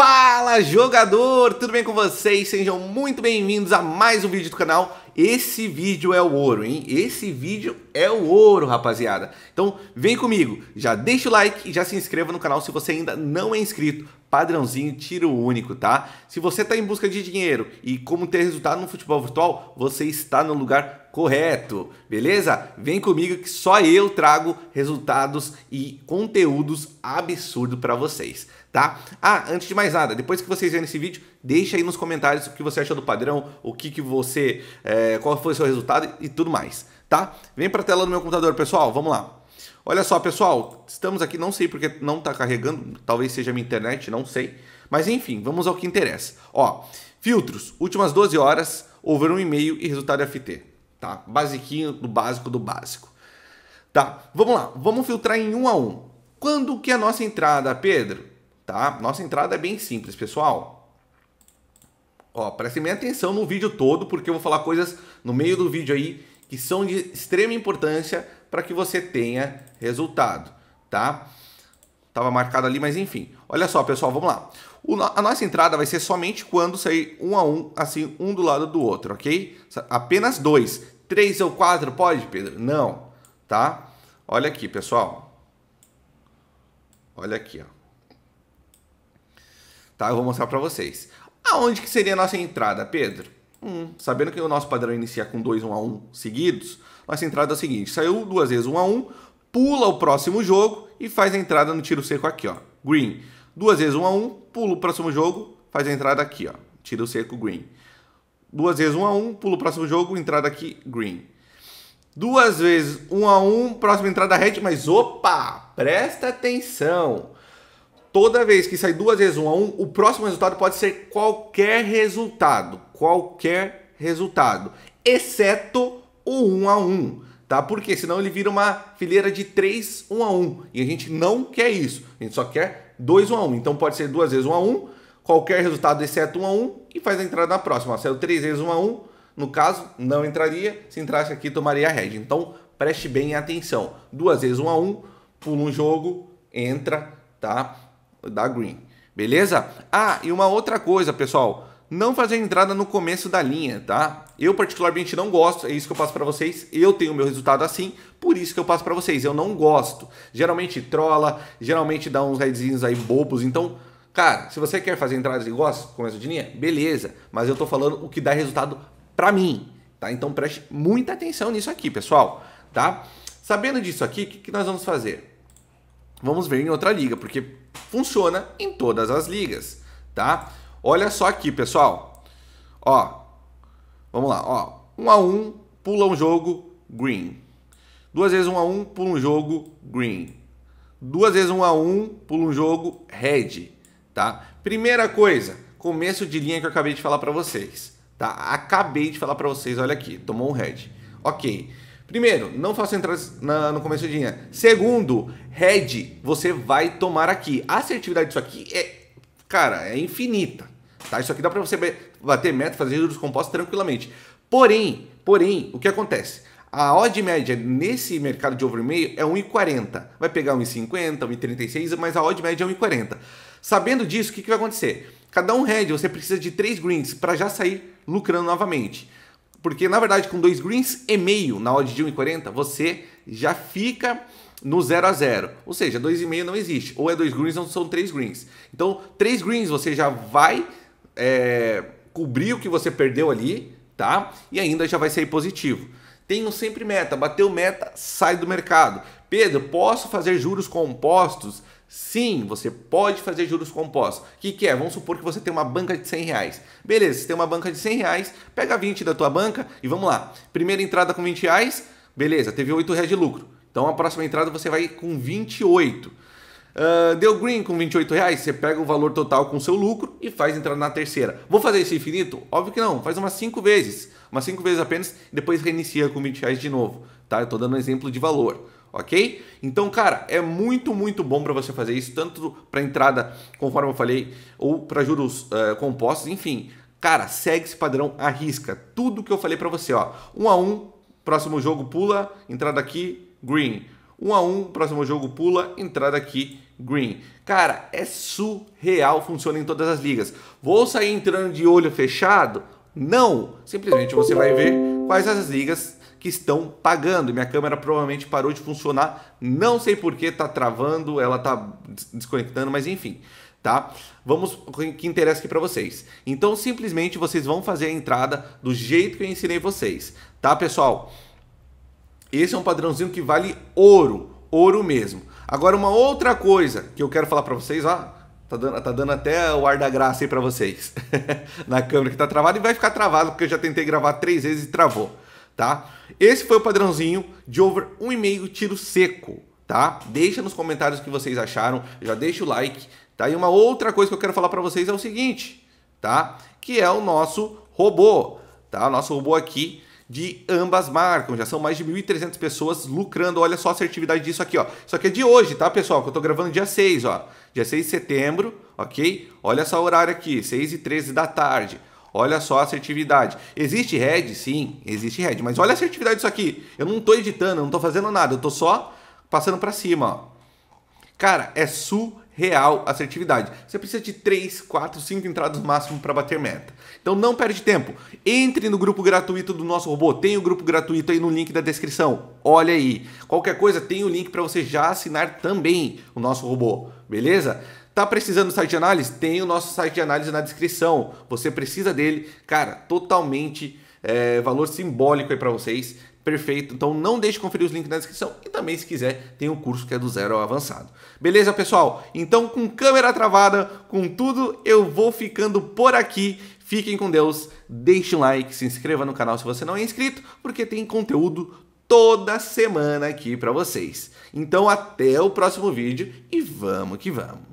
Fala jogador, tudo bem com vocês? Sejam muito bem-vindos a mais um vídeo do canal. Esse vídeo é o ouro, hein? Esse vídeo é o ouro, rapaziada. Então vem comigo, já deixa o like e já se inscreva no canal se você ainda não é inscrito. Padrãozinho, tiro único, tá? Se você está em busca de dinheiro e como ter resultado no futebol virtual, você está no lugar correto, beleza? Vem comigo que só eu trago resultados e conteúdos absurdos para vocês, tá? Ah, antes de mais nada, depois que vocês verem esse vídeo, deixa aí nos comentários o que você achou do padrão, o que, que você, é, qual foi o seu resultado e tudo mais tá? Vem para a tela do meu computador, pessoal, vamos lá. Olha só, pessoal, estamos aqui, não sei porque não está carregando, talvez seja minha internet, não sei. Mas enfim, vamos ao que interessa. Ó, filtros, últimas 12 horas, over 1,5 e resultado FT, tá? Basiquinho do básico do básico. Tá, vamos lá, vamos filtrar em 1 um a 1. Um. Quando que é a nossa entrada, Pedro? Tá, nossa entrada é bem simples, pessoal. Ó, prestem bem atenção no vídeo todo, porque eu vou falar coisas no meio do vídeo aí que são de extrema importância para que você tenha resultado, tá? Tava marcado ali, mas enfim. Olha só, pessoal, vamos lá. O, a nossa entrada vai ser somente quando sair um a um, assim, um do lado do outro, ok? Apenas dois. Três ou quatro, pode, Pedro? Não, tá? Olha aqui, pessoal. Olha aqui, ó. Tá, eu vou mostrar para vocês. Aonde que seria a nossa entrada, Pedro? Hum, sabendo que o nosso padrão inicia com 2 1 a 1 seguidos, nossa entrada é a seguinte: saiu duas vezes 1 a 1, pula o próximo jogo e faz a entrada no tiro seco aqui, ó. Green. Duas vezes 1 a 1, pula o próximo jogo, faz a entrada aqui, ó. Tiro seco green. Duas vezes 1 a 1, pula o próximo jogo, entrada aqui green. Duas vezes 1 a 1, próxima entrada red, mas opa, presta atenção toda vez que sair duas vezes um a um, o próximo resultado pode ser qualquer resultado. Qualquer resultado. Exceto o 1 um a 1, um, tá? Porque senão ele vira uma fileira de 3 1 um a 1 e a gente não quer isso. A gente só quer 2 1 a 1. Então pode ser duas vezes 1 a 1, qualquer resultado exceto 1 a 1 e faz a entrada na próxima. Saiu 3 é vezes 1 a 1, no caso não entraria, se entrasse aqui tomaria a head. Então preste bem atenção. Duas vezes 1 a 1, pula um jogo, entra, tá? da green. Beleza? Ah, e uma outra coisa, pessoal, não fazer entrada no começo da linha, tá? Eu particularmente não gosto, é isso que eu passo para vocês. Eu tenho meu resultado assim, por isso que eu passo para vocês. Eu não gosto. Geralmente trola, geralmente dá uns redzinhos aí bobos, então Cara, se você quer fazer entradas e gosta, começo de linha, beleza. Mas eu tô falando o que dá resultado pra mim, tá? Então preste muita atenção nisso aqui, pessoal, tá? Sabendo disso aqui, o que nós vamos fazer? vamos ver em outra liga, porque funciona em todas as ligas, tá? Olha só aqui, pessoal. Ó, vamos lá, ó. 1 x 1 um, pula um jogo green. Duas vezes 1 um 1 um, pula um jogo green. Duas vezes 1 um 1 um, pula um jogo red, tá? Primeira coisa, começo de linha que eu acabei de falar para vocês, tá? Acabei de falar para vocês, olha aqui, tomou um red. OK. Primeiro, não faça entradas na, no começo de dia. Segundo, head você vai tomar aqui. A assertividade disso aqui é, cara, é infinita. Tá? Isso aqui dá para você bater meta, fazer juros compostos tranquilamente. Porém, porém, o que acontece? A odd média nesse mercado de over meio é 1,40. Vai pegar 1,50, 1,36, mas a odd média é 1,40. Sabendo disso, o que, que vai acontecer? Cada um head você precisa de 3 greens para já sair lucrando novamente. Porque, na verdade, com dois greens e meio na odd de 1,40, você já fica no 0 a 0 Ou seja, dois e meio não existe. Ou é dois greens ou são três greens. Então, três greens você já vai é, cobrir o que você perdeu ali, tá? E ainda já vai sair positivo. Tenho sempre meta. Bateu meta, sai do mercado. Pedro, posso fazer juros compostos? Sim, você pode fazer juros compostos. O que, que é? Vamos supor que você tem uma banca de 100 reais. Beleza, você tem uma banca de 100 reais, pega 20 da tua banca e vamos lá. Primeira entrada com 20 reais, beleza, teve 8 reais de lucro. Então a próxima entrada você vai com 28. Uh, ah, deu green com 28 reais, você pega o valor total com seu lucro e faz entrada na terceira. Vou fazer isso infinito? Óbvio que não, faz umas 5 vezes. Umas 5 vezes apenas, depois reinicia com 20 reais de novo. Tá? Eu estou dando um exemplo de valor ok? Então, cara, é muito, muito bom para você fazer isso, tanto para entrada, conforme eu falei, ou para juros uh, compostos, enfim. Cara, segue esse padrão, arrisca. Tudo que eu falei para você, ó. 1 um a 1, um, próximo jogo pula, entrada aqui, green. 1 um a 1, próximo jogo pula, entrada aqui, green. Cara, é surreal, funciona em todas as ligas. Vou sair entrando de olho fechado? Não, simplesmente você vai ver quais as ligas que estão pagando. Minha câmera provavelmente parou de funcionar, não sei por que está travando, ela está desconectando, mas enfim. Tá? Vamos que interessa aqui para vocês. Então simplesmente vocês vão fazer a entrada do jeito que eu ensinei vocês, tá, pessoal? Esse é um padrãozinho que vale ouro, ouro mesmo. Agora uma outra coisa que eu quero falar para vocês, ó, Tá dando, tá dando até o ar da graça aí para vocês. Na câmera que tá travada e vai ficar travado, porque eu já tentei gravar três vezes e travou tá? Esse foi o padrãozinho de over 1,5 tiro seco, tá? Deixa nos comentários o que vocês acharam, já deixa o like, tá? E uma outra coisa que eu quero falar para vocês é o seguinte, tá? Que é o nosso robô, tá? O nosso robô aqui de ambas marcas, já são mais de 1.300 pessoas lucrando, olha só a assertividade disso aqui, ó. Isso aqui é de hoje, tá, pessoal? Que eu tô gravando dia 6, ó. Dia 6 de setembro, ok? Olha só o horário aqui, 6 e 13 da tarde. Olha só a assertividade. Existe head? Sim, existe head. Mas olha a assertividade disso aqui. Eu não estou editando, eu não estou fazendo nada. Eu estou só passando para cima. Ó. Cara, é surreal a assertividade. Você precisa de 3, 4, 5 entradas máximo para bater meta. Então não perde tempo. Entre no grupo gratuito do nosso robô. Tem o grupo gratuito aí no link da descrição. Olha aí. Qualquer coisa, tem o link para você já assinar também o nosso robô. Beleza? Tá precisando do site de análise? Tem o nosso site de análise na descrição. Você precisa dele, cara, totalmente é, valor simbólico aí para vocês. Perfeito. Então não deixe de conferir os links na descrição e também se quiser tem um curso que é do zero ao avançado. Beleza, pessoal? Então com câmera travada, com tudo, eu vou ficando por aqui. Fiquem com Deus, deixe um like, se inscreva no canal se você não é inscrito, porque tem conteúdo toda semana aqui para vocês. Então até o próximo vídeo e vamos que vamos.